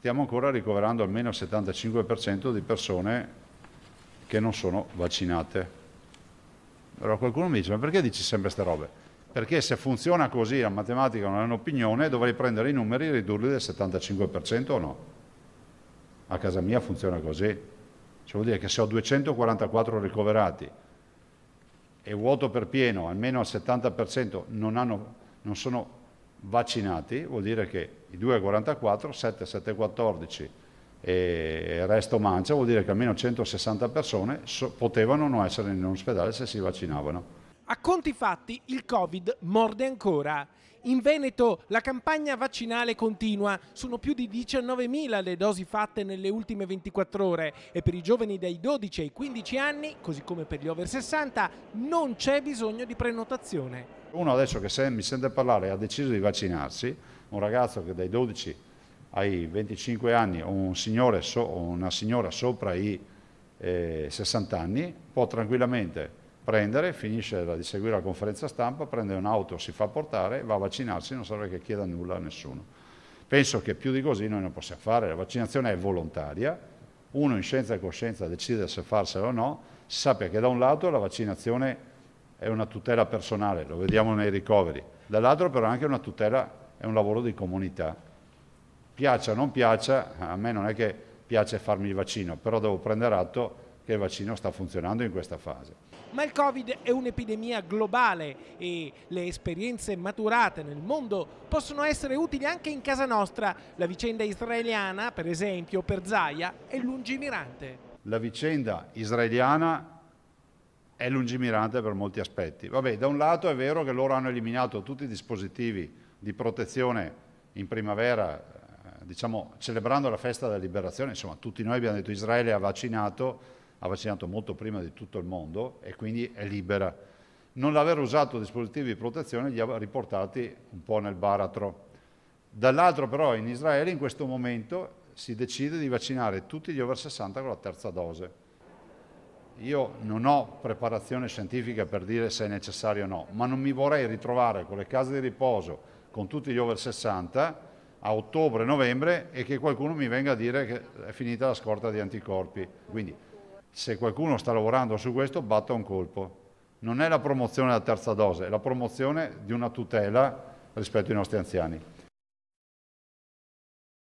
stiamo ancora ricoverando almeno il 75% di persone che non sono vaccinate. Allora qualcuno mi dice, ma perché dici sempre queste robe? Perché se funziona così la matematica non è un'opinione, dovrei prendere i numeri e ridurli del 75% o no? A casa mia funziona così. Cioè vuol dire che se ho 244 ricoverati e vuoto per pieno, almeno al 70% non, hanno, non sono vaccinati, vuol dire che i 2,44, 7, 7,14 e resto mancia, vuol dire che almeno 160 persone so, potevano non essere in ospedale se si vaccinavano. A conti fatti il Covid morde ancora. In Veneto la campagna vaccinale continua, sono più di 19.000 le dosi fatte nelle ultime 24 ore e per i giovani dai 12 ai 15 anni, così come per gli over 60, non c'è bisogno di prenotazione. Uno adesso che se mi sente parlare ha deciso di vaccinarsi, un ragazzo che dai 12 ai 25 anni o un signore so, una signora sopra i eh, 60 anni può tranquillamente prendere, finisce di seguire la conferenza stampa, prende un'auto, si fa portare, va a vaccinarsi, non serve che chieda nulla a nessuno. Penso che più di così noi non possiamo fare, la vaccinazione è volontaria, uno in scienza e coscienza decide se farsela o no, sappia che da un lato la vaccinazione è una tutela personale, lo vediamo nei ricoveri, dall'altro però è anche una tutela, è un lavoro di comunità. Piaccia o non piaccia, a me non è che piace farmi il vaccino, però devo prendere atto che il vaccino sta funzionando in questa fase. Ma il Covid è un'epidemia globale e le esperienze maturate nel mondo possono essere utili anche in casa nostra. La vicenda israeliana, per esempio, per Zaia è lungimirante. La vicenda israeliana è lungimirante per molti aspetti. Vabbè, da un lato è vero che loro hanno eliminato tutti i dispositivi di protezione in primavera, eh, diciamo, celebrando la festa della liberazione, insomma, tutti noi abbiamo detto Israele ha vaccinato ha vaccinato molto prima di tutto il mondo e quindi è libera. Non l'aver usato dispositivi di protezione li ha riportati un po' nel baratro. Dall'altro però in Israele in questo momento si decide di vaccinare tutti gli over 60 con la terza dose. Io non ho preparazione scientifica per dire se è necessario o no, ma non mi vorrei ritrovare con le case di riposo, con tutti gli over 60, a ottobre-novembre e che qualcuno mi venga a dire che è finita la scorta di anticorpi. Quindi se qualcuno sta lavorando su questo, batta un colpo. Non è la promozione della terza dose, è la promozione di una tutela rispetto ai nostri anziani.